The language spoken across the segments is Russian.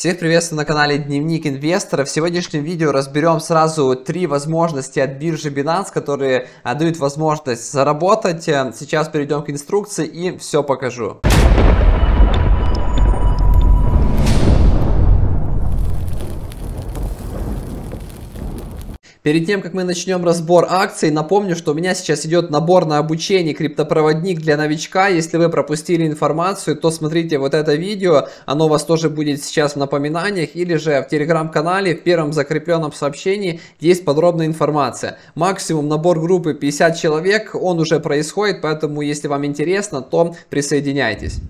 Всех приветствую на канале Дневник Инвестора. В сегодняшнем видео разберем сразу три возможности от биржи Binance, которые дают возможность заработать. Сейчас перейдем к инструкции и все покажу. Перед тем, как мы начнем разбор акций, напомню, что у меня сейчас идет набор на обучение криптопроводник для новичка. Если вы пропустили информацию, то смотрите вот это видео, оно у вас тоже будет сейчас в напоминаниях, или же в телеграм-канале в первом закрепленном сообщении есть подробная информация. Максимум набор группы 50 человек, он уже происходит, поэтому если вам интересно, то присоединяйтесь.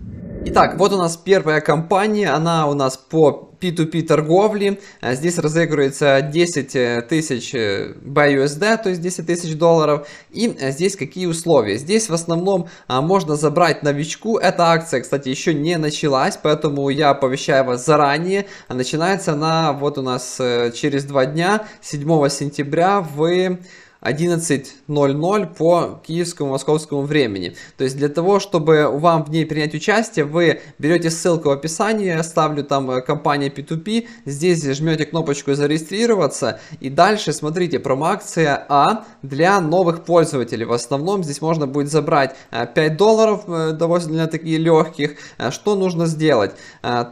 Итак, вот у нас первая компания, она у нас по P2P торговли. А здесь разыгрывается 10 э, тысяч э, BUSD, то есть 10 тысяч долларов. И э, здесь какие условия? Здесь в основном а, можно забрать новичку. Эта акция, кстати, еще не началась, поэтому я оповещаю вас заранее. А начинается она вот у нас через два дня, 7 сентября в... 11.00 по киевскому московскому времени. То есть для того, чтобы вам в ней принять участие, вы берете ссылку в описании, я оставлю там э, компания P2P, здесь жмете кнопочку зарегистрироваться и дальше смотрите промоакция А для новых пользователей. В основном здесь можно будет забрать 5 э, долларов, э, довольно такие легких. Что нужно сделать?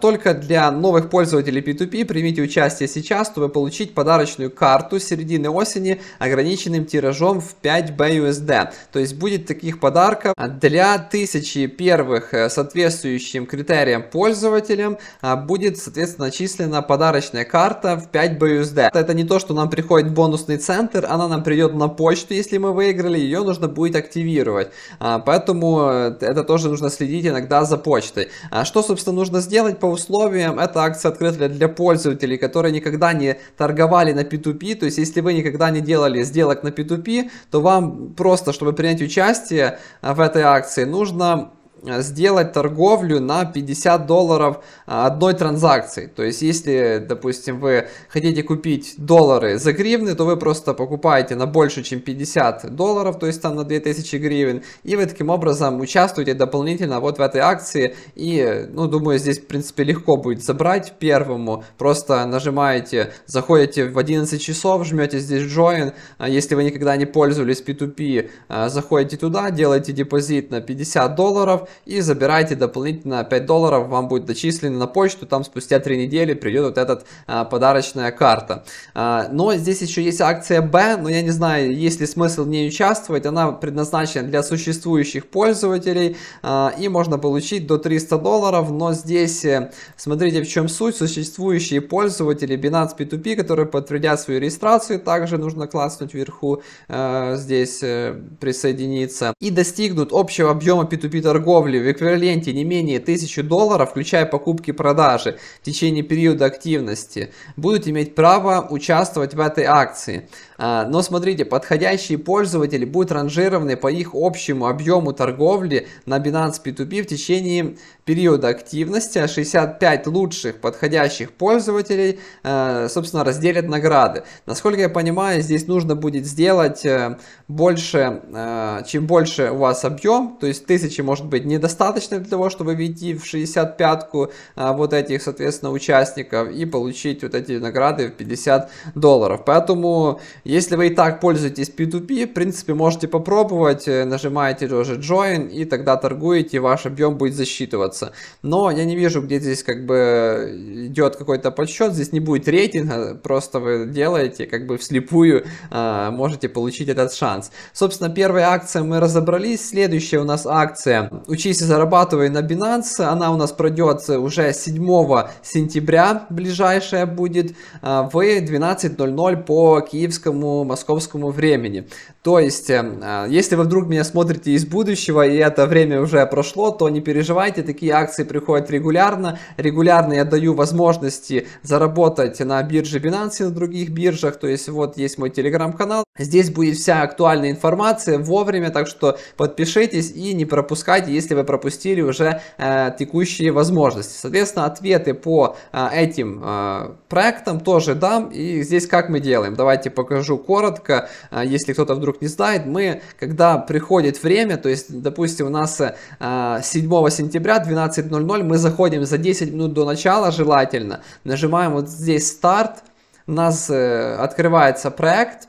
Только для новых пользователей P2P примите участие сейчас, чтобы получить подарочную карту середины осени ограниченной лимитным тиражом в 5 BUSD. То есть будет таких подарков для тысячи первых э, соответствующим критериям пользователям а будет, соответственно, начислена подарочная карта в 5 BUSD. Это не то, что нам приходит бонусный центр, она нам придет на почту, если мы выиграли, ее нужно будет активировать. А, поэтому э, это тоже нужно следить иногда за почтой. А что, собственно, нужно сделать по условиям? Эта акция открыта для пользователей, которые никогда не торговали на P2P, то есть если вы никогда не делали сделок на на P2P, то вам просто, чтобы принять участие а, в этой акции, нужно сделать торговлю на 50 долларов а, одной транзакции. То есть, если, допустим, вы хотите купить доллары за гривны, то вы просто покупаете на больше, чем 50 долларов, то есть там на 2000 гривен, и вы таким образом участвуете дополнительно вот в этой акции. И, ну, думаю, здесь, в принципе, легко будет забрать первому. Просто нажимаете, заходите в 11 часов, жмете здесь Join. А, если вы никогда не пользовались P2P, а, заходите туда, делаете депозит на 50 долларов, и забирайте дополнительно 5 долларов, вам будет дочислено на почту, там спустя 3 недели придет вот эта а, подарочная карта. А, но здесь еще есть акция B, но я не знаю, есть ли смысл в ней участвовать, она предназначена для существующих пользователей а, и можно получить до 300 долларов, но здесь, э, смотрите в чем суть, существующие пользователи Binance P2P, которые подтвердят свою регистрацию, также нужно класснуть вверху, а, здесь э, присоединиться и достигнут общего объема P2P торгов торговли в эквиваленте не менее 1000 долларов, включая покупки и продажи в течение периода активности, будут иметь право участвовать в этой акции. А, но смотрите, подходящие пользователи будут ранжированы по их общему объему торговли на Binance P2P в течение периода активности 65 а лучших подходящих пользователей, э, собственно, разделят награды. Насколько я понимаю, здесь нужно будет сделать э, больше, э, чем больше у вас объем, то есть тысячи может быть недостаточно для того, чтобы ввести в 65-ку вот этих, соответственно, участников и получить вот эти награды в 50 долларов. Поэтому, если вы и так пользуетесь P2P, в принципе, можете попробовать, нажимаете тоже Join и тогда торгуете, ваш объем будет засчитываться пользоваться. Но я не вижу, где здесь как бы э, идет какой-то подсчет, здесь не будет рейтинга, просто вы делаете как бы вслепую, э, можете получить этот шанс. Собственно, первая акция мы разобрались, следующая у нас акция «Учись и зарабатывай на Binance», она у нас пройдет уже 7 сентября, ближайшая будет, э, в 12.00 по киевскому, московскому времени. То есть, э, а, если вы вдруг меня смотрите из будущего, и это время уже прошло, то не переживайте, такие такие акции приходят регулярно. Регулярно я даю возможности заработать на бирже Binance и на других биржах. То есть вот есть мой телеграм-канал. Здесь будет вся актуальная информация вовремя, так что подпишитесь и не пропускайте, если вы пропустили уже э, текущие возможности. Соответственно, ответы по э, этим э, проектам тоже дам. И здесь как мы делаем? Давайте покажу коротко, э, если кто-то вдруг не знает. Мы, когда приходит время, то есть, допустим, у нас э, 7 сентября 12 12.00, мы заходим за 10 минут до начала желательно, нажимаем вот здесь старт, у нас э, открывается проект,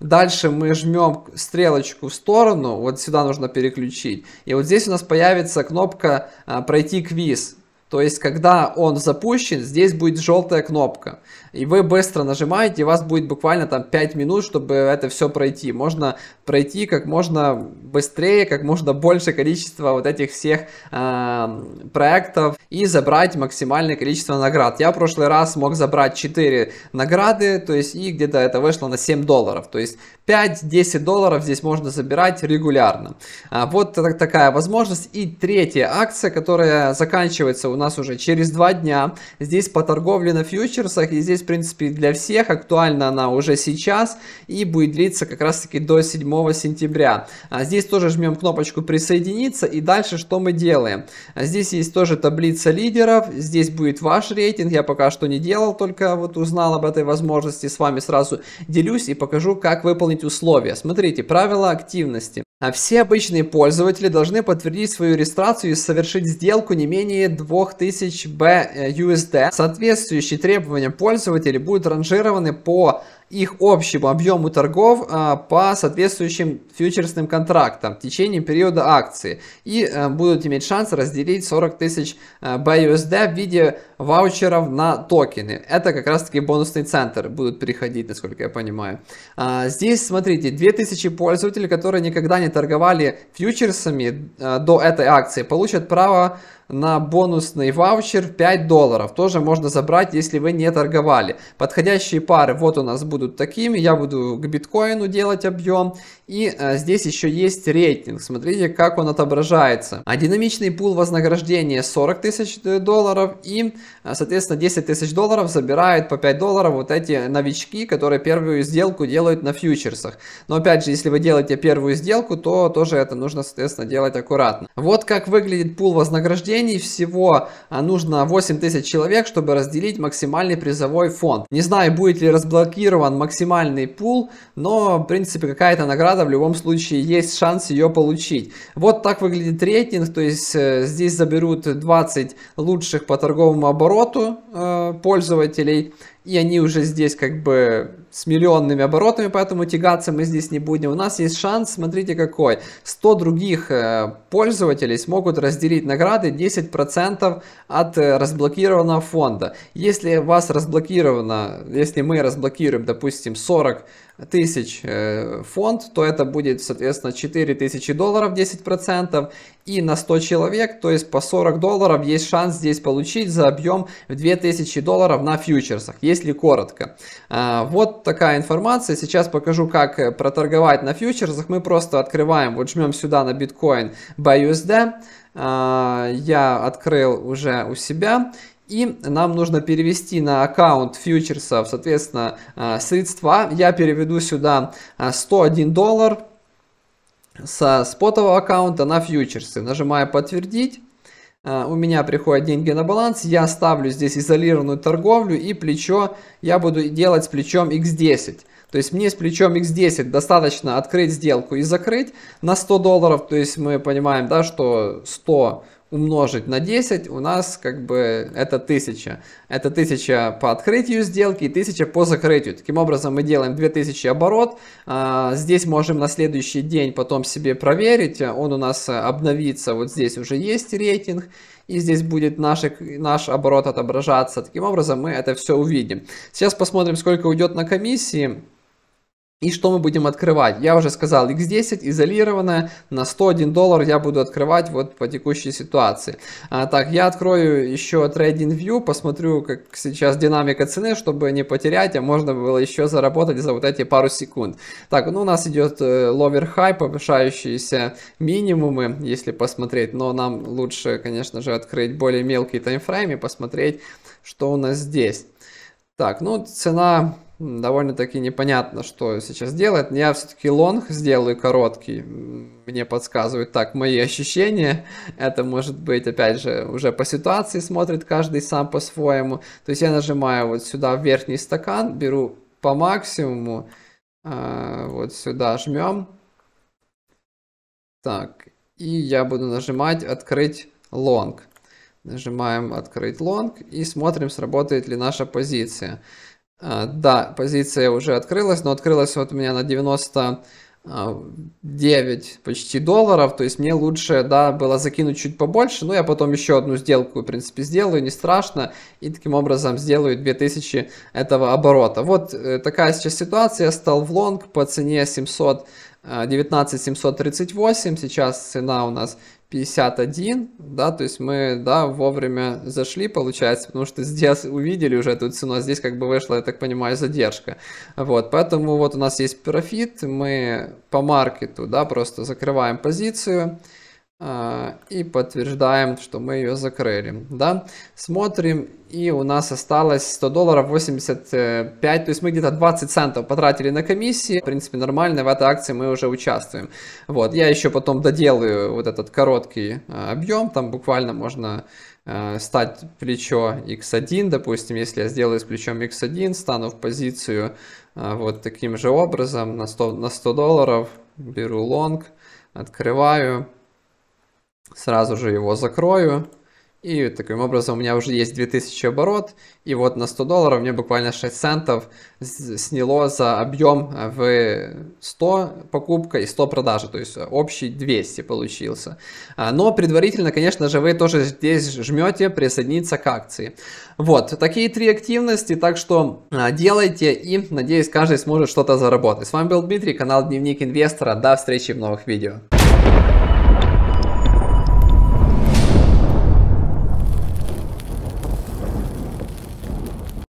Дальше мы жмем стрелочку в сторону, вот сюда нужно переключить. И вот здесь у нас появится кнопка а, «Пройти квиз». То есть, когда он запущен, здесь будет желтая кнопка. И вы быстро нажимаете, и у вас будет буквально там 5 минут, чтобы это все пройти. Можно пройти как можно быстрее, как можно больше количество вот этих всех э, проектов и забрать максимальное количество наград. Я в прошлый раз мог забрать 4 награды, то есть и где-то это вышло на 7 долларов. То есть 5-10 долларов здесь можно забирать регулярно. А, вот такая возможность. И третья акция, которая заканчивается у нас уже через 2 дня. Здесь по торговле на фьючерсах. И здесь, в принципе, для всех актуальна она уже сейчас. И будет длиться как раз таки до 7 сентября. А, здесь тоже жмем кнопочку присоединиться. И дальше что мы делаем? А, здесь есть тоже таблица лидеров. Здесь будет ваш рейтинг. Я пока что не делал, только вот узнал об этой возможности. С вами сразу делюсь и покажу, как выполнить выполнить условия. Смотрите, правила активности. А все обычные пользователи должны подтвердить свою регистрацию и совершить сделку не менее 2000 BUSD. Э, Соответствующие требования пользователей будут ранжированы по их общему объему торгов а, по соответствующим фьючерсным контрактам в течение периода акции и э, будут иметь шанс разделить 40 тысяч э, а, BUSD в виде ваучеров на токены. Это как раз таки бонусный центр будут переходить, насколько я понимаю. А, здесь, смотрите, 2000 пользователей, которые никогда не торговали фьючерсами э, до этой акции, получат право на бонусный ваучер 5 долларов. Тоже можно забрать, если вы не торговали. Подходящие пары вот у нас будут будут такими, я буду к биткоину делать объем. И а, здесь еще есть рейтинг, смотрите, как он отображается. А динамичный пул вознаграждения 40 тысяч долларов и, а, соответственно, 10 тысяч долларов забирают по 5 долларов вот эти новички, которые первую сделку делают на фьючерсах. Но опять же, если вы делаете первую сделку, то тоже это нужно, соответственно, делать аккуратно. Вот как выглядит пул вознаграждений. Всего а, нужно 8 тысяч человек, чтобы разделить максимальный призовой фонд. Не знаю, будет ли разблокирован сформирован максимальный пул, но, в принципе, какая-то награда в любом случае есть шанс ее получить. Вот так выглядит рейтинг, то есть э, здесь заберут 20 лучших по торговому обороту э, пользователей, и они уже здесь как бы с миллионными оборотами, поэтому тягаться мы здесь не будем. У нас есть шанс, смотрите какой. 100 других э, пользователей смогут разделить награды 10% от э, разблокированного фонда. Если вас разблокировано, если мы разблокируем, допустим, 40 тысяч э, фонд, то это будет, соответственно, 4 тысячи долларов 10% и на 100 человек, то есть по 40 долларов есть шанс здесь получить за объем в 2000 долларов на фьючерсах, если коротко. А, вот такая информация, сейчас покажу, как э, проторговать на фьючерсах, мы просто открываем, вот жмем сюда на биткоин BUSD, а, я открыл уже у себя, и нам нужно перевести на аккаунт фьючерсов, соответственно, а, средства. Я переведу сюда 101 доллар со спотового аккаунта на фьючерсы. Нажимаю «Подтвердить». Э, у меня приходят деньги на баланс, я ставлю здесь изолированную торговлю и плечо я буду делать с плечом X10. То есть мне с плечом X10 достаточно открыть сделку и закрыть на 100 долларов. То есть мы понимаем, да, что 100 умножить на 10, у нас как бы это 1000. Это 1000 по открытию сделки и 1000 по закрытию. Таким образом мы делаем 2000 оборот. А, здесь можем на следующий день потом себе проверить. Он у нас обновится, вот здесь уже есть рейтинг и здесь будет наш, наш оборот отображаться. Таким образом мы это все увидим. Сейчас посмотрим, сколько уйдет на комиссии. И что мы будем открывать? Я уже сказал, X10 изолированная, на 101 доллар я буду открывать вот по текущей ситуации. А, так, я открою еще Trading View, посмотрю, как сейчас динамика цены, чтобы не потерять, а можно было еще заработать за вот эти пару секунд. Так, ну у нас идет ловер э, хай, повышающиеся минимумы, если посмотреть, но нам лучше, конечно же, открыть более мелкий таймфрейм и посмотреть, что у нас здесь. Так, ну цена довольно-таки непонятно, что сейчас делать. Я все-таки лонг сделаю короткий. Мне подсказывают так мои ощущения. Это может быть, опять же, уже по ситуации смотрит каждый сам по-своему. То есть я нажимаю вот сюда в верхний стакан, беру по максимуму, а, вот сюда жмем. Так, и я буду нажимать «Открыть лонг». Нажимаем «Открыть лонг» и смотрим, сработает ли наша позиция. А, да, позиция уже открылась, но открылась вот у меня на 99 а, почти долларов, то есть мне лучше, да, было закинуть чуть побольше, но я потом еще одну сделку, в принципе, сделаю, не страшно, и таким образом сделаю 2000 этого оборота. Вот э, такая сейчас ситуация, я стал в лонг по цене 700 19 738, сейчас цена у нас 51, да, то есть мы, да, вовремя зашли, получается, потому что здесь увидели уже эту цену, а здесь как бы вышла, я так понимаю, задержка. Вот, поэтому вот у нас есть профит, мы по маркету, да, просто закрываем позицию, а, и подтверждаем, что мы ее закрыли. Да? Смотрим, и у нас осталось 100 долларов 85, то есть мы где-то 20 центов потратили на комиссии. В принципе, нормально, в этой акции мы уже участвуем. Вот, я еще потом доделаю вот этот короткий а, объем, там буквально можно а, стать плечо x1, допустим, если я сделаю с плечом x1, стану в позицию вот таким же образом на 100, на 100 долларов, беру лонг, открываю, Сразу же его закрою. И таким образом у меня уже есть 2000 оборот, и вот на 100 долларов мне буквально 6 центов сняло за объем э, в 100 покупка и 100 продажи, то есть э, общий 200 получился. А, но предварительно, конечно же, вы тоже здесь жмете присоединиться к акции. Вот, такие три активности, так что а, делайте и, надеюсь, каждый сможет что-то заработать. С вами был Дмитрий, канал Дневник Инвестора, до встречи в новых видео.